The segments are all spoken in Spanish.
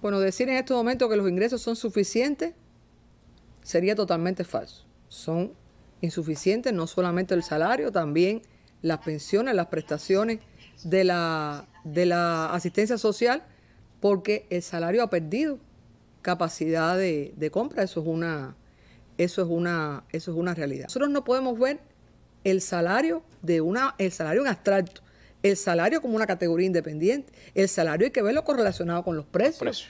Bueno, decir en estos momentos que los ingresos son suficientes sería totalmente falso. Son insuficientes no solamente el salario, también las pensiones, las prestaciones de la, de la asistencia social, porque el salario ha perdido capacidad de, de compra. Eso es, una, eso, es una, eso es una realidad. Nosotros no podemos ver el salario de una, el salario en abstracto el salario como una categoría independiente. El salario hay que verlo correlacionado con los precios.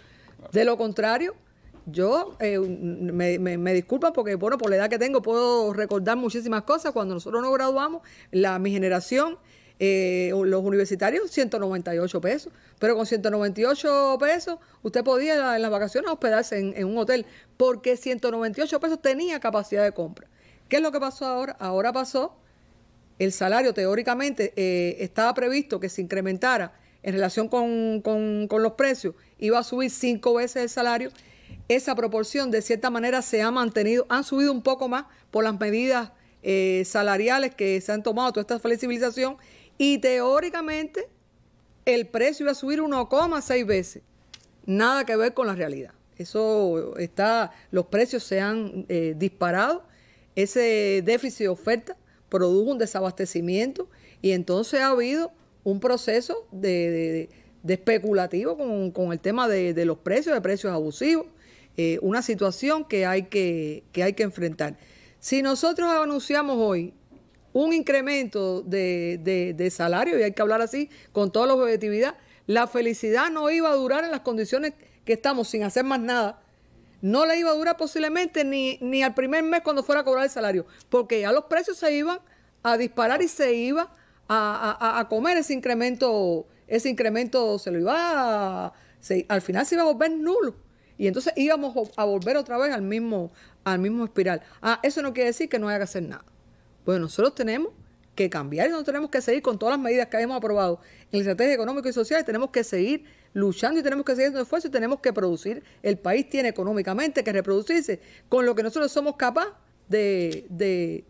De lo contrario, yo eh, me, me, porque, bueno, por la edad que tengo puedo recordar muchísimas cosas. Cuando nosotros nos graduamos, la, mi generación, eh, los universitarios, 198 pesos. Pero con 198 pesos, usted podía en las vacaciones hospedarse en un hotel, porque 198 pesos tenía capacidad de compra. ¿Qué es lo que pasó ahora? Ahora pasó el salario teóricamente eh, estaba previsto que se incrementara en relación con, los precios, iba a subir cinco veces el salario, esa proporción de cierta manera se ha mantenido, han subido un poco más por las medidas eh, salariales que se han tomado, toda esta flexibilización, y teóricamente el precio iba a subir 1,6 veces. Nada que ver con la realidad. Eso está, los precios se han eh, disparado, ese déficit de oferta produjo un desabastecimiento y entonces ha habido un proceso de, especulativo con, el tema de, los precios, de precios abusivos, eh, una situación que hay que, hay que enfrentar. Si nosotros anunciamos hoy un incremento de, de, salario, y hay que hablar así con toda la objetividad, la felicidad no iba a durar en las condiciones que estamos sin hacer más nada, no le iba a durar posiblemente ni, ni al primer mes cuando fuera a cobrar el salario, porque ya los precios se iban a disparar y se iba a, comer ese incremento, ese incremento se lo iba a, al final se iba a volver nulo. Y entonces íbamos a volver otra vez al mismo, al mismo espiral. Ah, eso no quiere decir que no haya que hacer nada. Bueno, pues nosotros tenemos que cambiar y no tenemos que seguir con todas las medidas que hemos aprobado en la estrategia económica y social. Tenemos que seguir luchando y tenemos que seguir haciendo esfuerzo y tenemos que producir. El país tiene económicamente que reproducirse con lo que nosotros somos capaces de,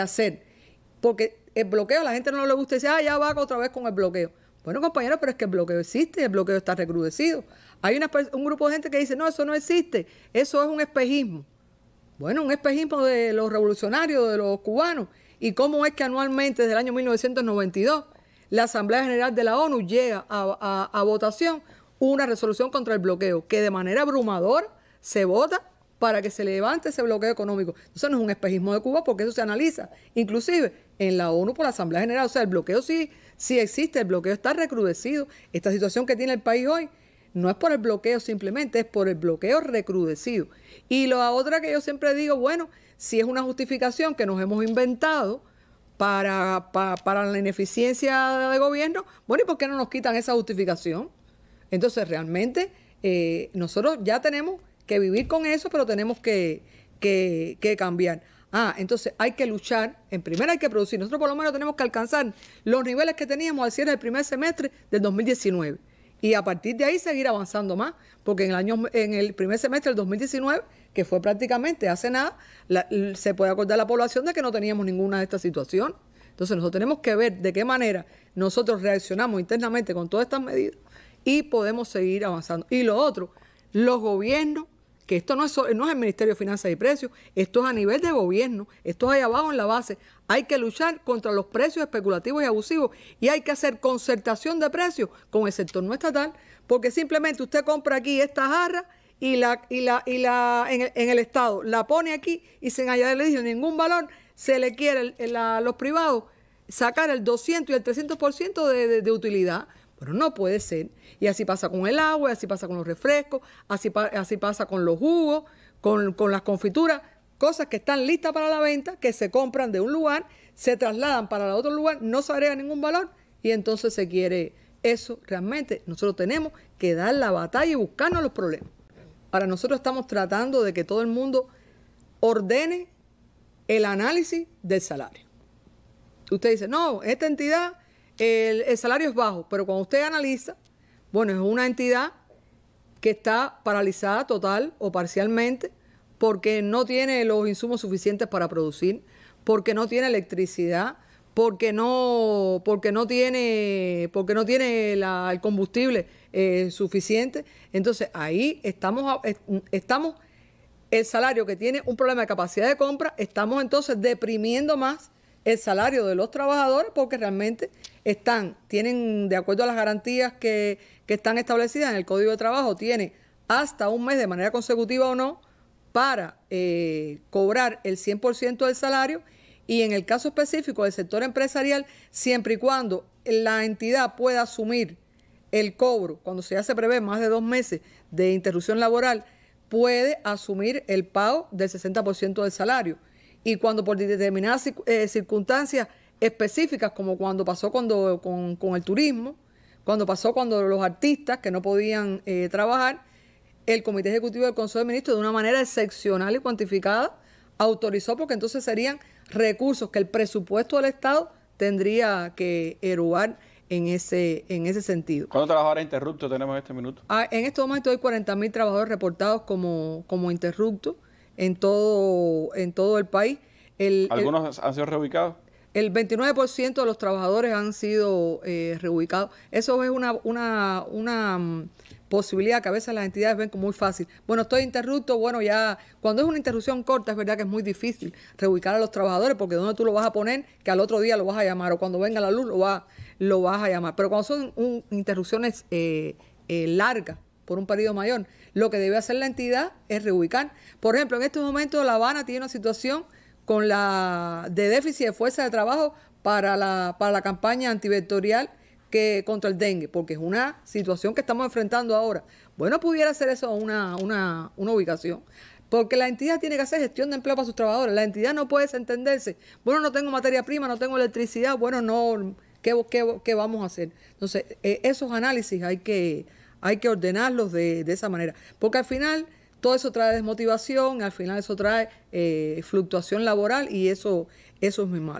hacer. Porque el bloqueo, a la gente no le gusta y dice, ah, ya va otra vez con el bloqueo. Bueno, compañeros, pero es que el bloqueo existe, el bloqueo está recrudecido. Hay un grupo de gente que dice, no, eso no existe, eso es un espejismo. Bueno, un espejismo de los revolucionarios, de los cubanos y cómo es que anualmente desde el año 1992 la Asamblea General de la ONU llega a, votación una resolución contra el bloqueo, que de manera abrumadora se vota para que se levante ese bloqueo económico. Eso no es un espejismo de Cuba porque eso se analiza, inclusive en la ONU por la Asamblea General. O sea, el bloqueo sí, sí existe, el bloqueo está recrudecido. Esta situación que tiene el país hoy no es por el bloqueo simplemente, es por el bloqueo recrudecido. Y la otra que yo siempre digo, bueno, si es una justificación que nos hemos inventado para, para, la ineficiencia de gobierno, bueno, ¿y por qué no nos quitan esa justificación? Entonces, realmente, eh, nosotros ya tenemos que vivir con eso, pero tenemos que, que, que cambiar. Ah, entonces hay que luchar, en primera hay que producir. Nosotros por lo menos tenemos que alcanzar los niveles que teníamos al cierre del primer semestre del 2019. Y a partir de ahí seguir avanzando más, porque en el, año, en el primer semestre del 2019 que fue prácticamente hace nada, se puede acordar la población de que no teníamos ninguna de estas situaciones. Entonces nosotros tenemos que ver de qué manera nosotros reaccionamos internamente con todas estas medidas y podemos seguir avanzando. Y lo otro, los gobiernos, que esto no es, no es el Ministerio de Finanzas y Precios, esto es a nivel de gobierno, esto es ahí abajo en la base. Hay que luchar contra los precios especulativos y abusivos y hay que hacer concertación de precios con el sector no estatal, porque simplemente usted compra aquí esta jarra y la, y la, y la en, el, en el Estado la pone aquí y sin añadirle ningún valor, se le quiere a los privados sacar el 200 y el 300% de, de, de utilidad. Pero no puede ser. Y así pasa con el agua, así pasa con los refrescos, así, así pasa con los jugos, con, las confituras, cosas que están listas para la venta, que se compran de un lugar, se trasladan para el otro lugar, no se agrega ningún valor y entonces se quiere eso. Realmente nosotros tenemos que dar la batalla y buscarnos los problemas. Ahora nosotros estamos tratando de que todo el mundo ordene el análisis del salario. Usted dice, no, esta entidad, el, el salario es bajo, pero cuando usted analiza, bueno, es una entidad que está paralizada total o parcialmente porque no tiene los insumos suficientes para producir, porque no tiene electricidad, porque no, porque no tiene, porque no tiene el combustible eh, suficiente. Entonces ahí estamos, estamos, el salario que tiene un problema de capacidad de compra, estamos entonces deprimiendo más el salario de los trabajadores porque realmente están, tienen, de acuerdo a las garantías que, están establecidas en el Código de Trabajo, tiene hasta un mes de manera consecutiva o no para eh, cobrar el 100% del salario y en el caso específico del sector empresarial, siempre y cuando la entidad pueda asumir el cobro, cuando se hace prevé más de dos meses de interrupción laboral, puede asumir el pago del 60% del salario. Y cuando por determinadas eh, circunstancias específicas, como cuando pasó cuando, con, el turismo, cuando pasó cuando los artistas que no podían eh, trabajar, el Comité Ejecutivo del Consejo de Ministros, de una manera excepcional y cuantificada, autorizó porque entonces serían recursos que el presupuesto del Estado tendría que erogar en ese, en ese sentido. ¿Cuántos trabajadores interruptos tenemos en este minuto? Ah, en estos momentos hay 40.000 trabajadores reportados como, como interruptos en todo, en todo el país. ¿Algunos han sido reubicados? El 29% de los trabajadores han sido eh, reubicados. Eso es una, una, una mm, posibilidad que a veces las entidades ven como muy fácil. Bueno, estoy interrupto, bueno, ya cuando es una interrupción corta es verdad que es muy difícil reubicar a los trabajadores porque donde tú lo vas a poner, que al otro día lo vas a llamar o cuando venga la luz lo, va, lo vas a llamar. Pero cuando son interrupciones eh, eh, largas por un periodo mayor, lo que debe hacer la entidad es reubicar. Por ejemplo, en estos momentos La Habana tiene una situación con la de déficit de fuerza de trabajo para la, para la campaña antivectorial que contra el dengue, porque es una situación que estamos enfrentando ahora. Bueno, pudiera ser eso una, ubicación. Porque la entidad tiene que hacer gestión de empleo para sus trabajadores. La entidad no puede entenderse. Bueno, no tengo materia prima, no tengo electricidad. Bueno, no, ¿qué, vamos a hacer? Entonces, eh, esos análisis hay que, hay que ordenarlos de, de esa manera. Porque al final todo eso trae desmotivación, al final eso trae eh, fluctuación laboral y eso, eso es muy malo.